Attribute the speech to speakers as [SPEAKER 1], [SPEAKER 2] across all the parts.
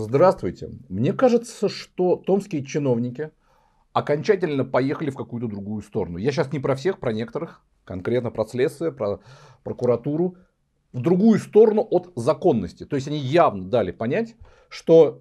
[SPEAKER 1] Здравствуйте. Мне кажется, что томские чиновники окончательно поехали в какую-то другую сторону. Я сейчас не про всех, про некоторых, конкретно про следствие, про прокуратуру. В другую сторону от законности. То есть они явно дали понять, что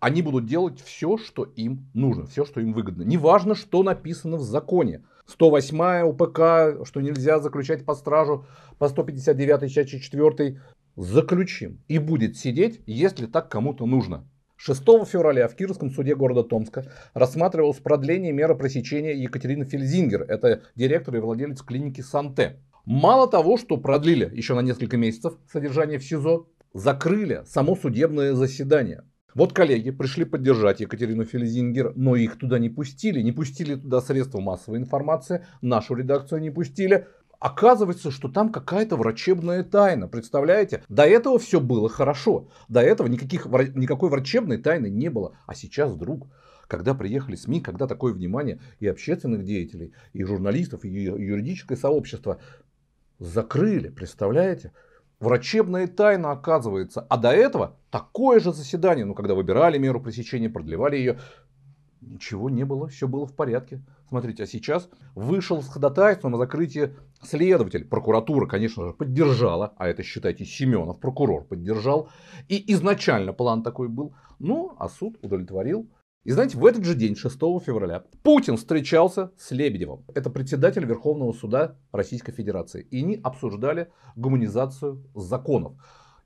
[SPEAKER 1] они будут делать все, что им нужно, все, что им выгодно. Неважно, что написано в законе. 108 УПК, что нельзя заключать под стражу по 159 части 4 заключим и будет сидеть, если так кому-то нужно. 6 февраля в Кировском суде города Томска рассматривалось продление меры пресечения Екатерины Фельзингер, это директор и владелец клиники Санте. Мало того, что продлили еще на несколько месяцев содержание в СИЗО, закрыли само судебное заседание. Вот коллеги пришли поддержать Екатерину Фельзингер, но их туда не пустили. Не пустили туда средства массовой информации, нашу редакцию не пустили. Оказывается, что там какая-то врачебная тайна, представляете? До этого все было хорошо, до этого никаких, никакой врачебной тайны не было, а сейчас вдруг когда приехали СМИ, когда такое внимание и общественных деятелей, и журналистов, и юридическое сообщество закрыли, представляете? Врачебная тайна оказывается. А до этого такое же заседание, ну когда выбирали меру пресечения, продлевали ее, Ничего не было, все было в порядке. Смотрите, а сейчас вышел с ходатайством о закрытии следователь. Прокуратура, конечно же, поддержала, а это, считайте, Семенов, прокурор поддержал. И изначально план такой был, ну, а суд удовлетворил. И знаете, в этот же день, 6 февраля, Путин встречался с Лебедевым. Это председатель Верховного суда Российской Федерации. И они обсуждали гуманизацию законов.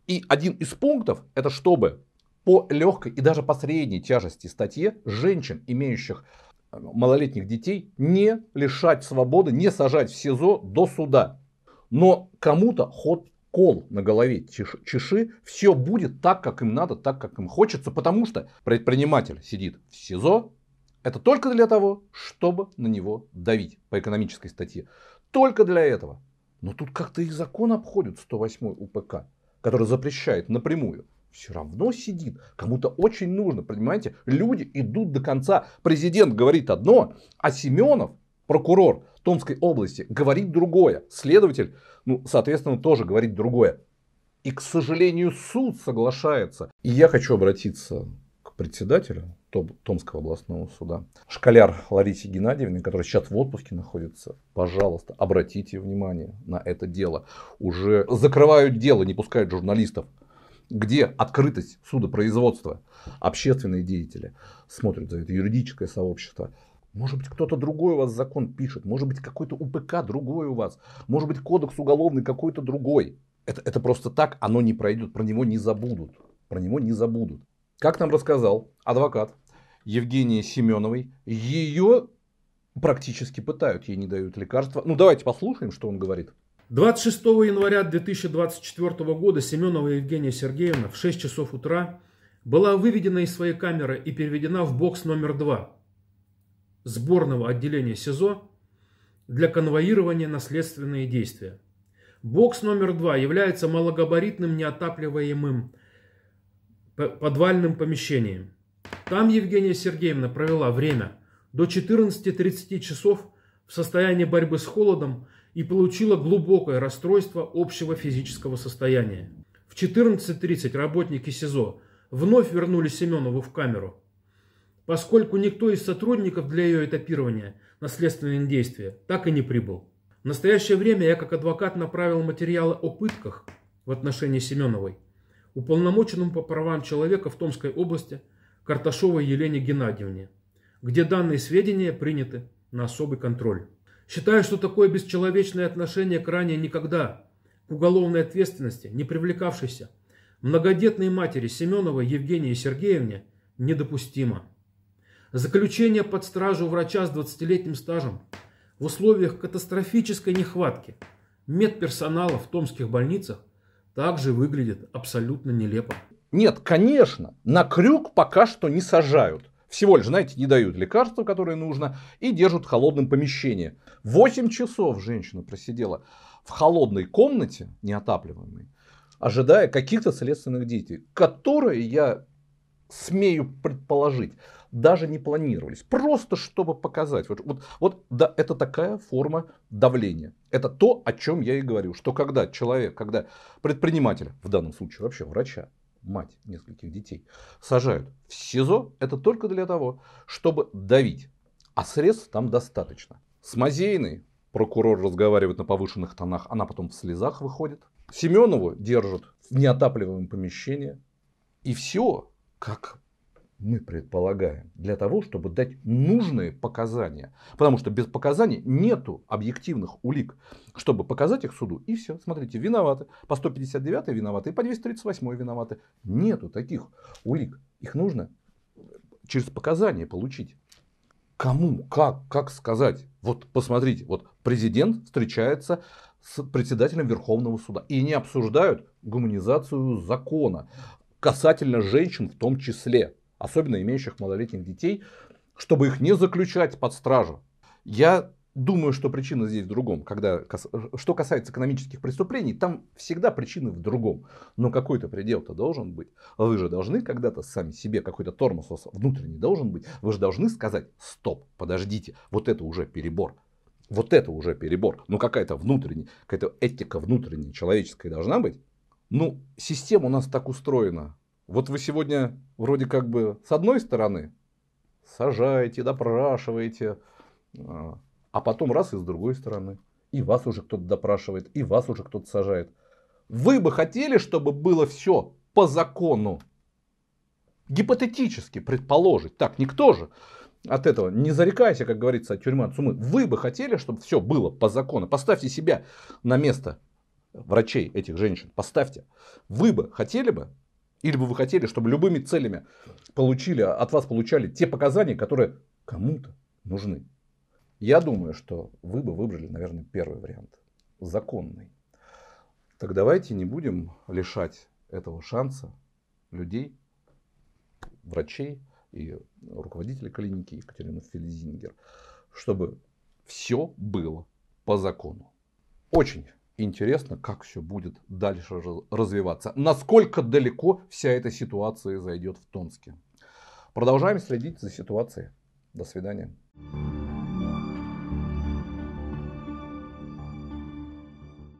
[SPEAKER 1] И один из пунктов, это чтобы по легкой и даже по средней тяжести статье женщин, имеющих э, малолетних детей, не лишать свободы, не сажать в СИЗО до суда. Но кому-то ход кол на голове чеши, все будет так, как им надо, так, как им хочется, потому что предприниматель сидит в СИЗО, это только для того, чтобы на него давить по экономической статье. Только для этого. Но тут как-то их закон обходит 108 УПК, который запрещает напрямую все равно сидит. Кому-то очень нужно, понимаете? Люди идут до конца. Президент говорит одно, а Семенов, прокурор Томской области, говорит другое. Следователь, ну, соответственно, тоже говорит другое. И, к сожалению, суд соглашается. И я хочу обратиться к председателю Томского областного суда. Школяр Ларисе Геннадьевне, которая сейчас в отпуске находится, пожалуйста, обратите внимание на это дело. Уже закрывают дело, не пускают журналистов где открытость судопроизводства, общественные деятели смотрят за это, юридическое сообщество, может быть, кто-то другой у вас закон пишет, может быть, какой-то УПК другой у вас, может быть, кодекс уголовный какой-то другой. Это, это просто так, оно не пройдет, про него не забудут. Про него не забудут. Как нам рассказал адвокат Евгения Семеновой, ее практически пытают, ей не дают
[SPEAKER 2] лекарства. Ну, давайте послушаем, что он говорит. 26 января 2024 года Семенова Евгения Сергеевна в 6 часов утра была выведена из своей камеры и переведена в бокс номер 2 сборного отделения СИЗО для конвоирования на следственные действия. Бокс номер 2 является малогабаритным неотапливаемым подвальным помещением. Там Евгения Сергеевна провела время до 14-30 часов в состоянии борьбы с холодом – и получила глубокое расстройство общего физического состояния. В 14.30 работники СИЗО вновь вернули Семенову в камеру, поскольку никто из сотрудников для ее этапирования на следственные действия так и не прибыл. В настоящее время я как адвокат направил материалы о пытках в отношении Семеновой уполномоченному по правам человека в Томской области Карташовой Елене Геннадьевне, где данные сведения приняты на особый контроль. Считаю, что такое бесчеловечное отношение к ранее никогда, к уголовной ответственности, не привлекавшейся, многодетной матери Семеновой Евгении Сергеевне недопустимо. Заключение под стражу врача с 20-летним стажем в условиях катастрофической нехватки медперсонала в томских больницах также выглядит абсолютно нелепо. Нет, конечно, на крюк пока что не сажают.
[SPEAKER 1] Всего лишь, знаете, не дают лекарства, которые нужно, и держат в холодном помещении. 8 часов женщина просидела в холодной комнате, неотапливаемой, ожидая каких-то следственных действий, которые, я смею предположить, даже не планировались. Просто чтобы показать. Вот, вот, вот да, это такая форма давления. Это то, о чем я и говорю. Что когда человек, когда предприниматель, в данном случае вообще врача, мать нескольких детей, сажают в СИЗО, это только для того, чтобы давить. А средств там достаточно. С Мазейной прокурор разговаривает на повышенных тонах, она потом в слезах выходит. Семенову держат в неотапливаемом помещении. И все, как мы предполагаем, для того, чтобы дать нужные показания. Потому что без показаний нету объективных улик, чтобы показать их суду. И все, смотрите, виноваты. По 159 виноваты, и по 238 виноваты. Нету таких улик. Их нужно через показания получить. Кому, как, как сказать? Вот посмотрите, вот президент встречается с председателем Верховного суда и не обсуждают гуманизацию закона касательно женщин в том числе особенно имеющих малолетних детей, чтобы их не заключать под стражу. Я думаю, что причина здесь в другом. Когда, что касается экономических преступлений, там всегда причины в другом. Но какой-то предел-то должен быть. Вы же должны когда-то сами себе какой-то тормоз внутренний должен быть. Вы же должны сказать, стоп, подождите, вот это уже перебор. Вот это уже перебор. Ну какая-то внутренняя, какая-то этика внутренняя человеческая должна быть. Ну, система у нас так устроена, вот вы сегодня вроде как бы с одной стороны сажаете, допрашиваете, а, а потом раз и с другой стороны. И вас уже кто-то допрашивает, и вас уже кто-то сажает. Вы бы хотели, чтобы было все по закону? Гипотетически предположить. Так, никто же от этого не зарекайся, как говорится, от тюрьмы от сумы. Вы бы хотели, чтобы все было по закону. Поставьте себя на место врачей этих женщин. Поставьте. Вы бы хотели бы, или бы вы хотели, чтобы любыми целями получили, от вас получали те показания, которые кому-то нужны? Я думаю, что вы бы выбрали, наверное, первый вариант. Законный. Так давайте не будем лишать этого шанса людей, врачей и руководителей клиники Екатерину Фельзингер, чтобы все было по закону. Очень интересно, как все будет дальше развиваться. Насколько далеко вся эта ситуация зайдет в Томске. Продолжаем следить за ситуацией. До свидания.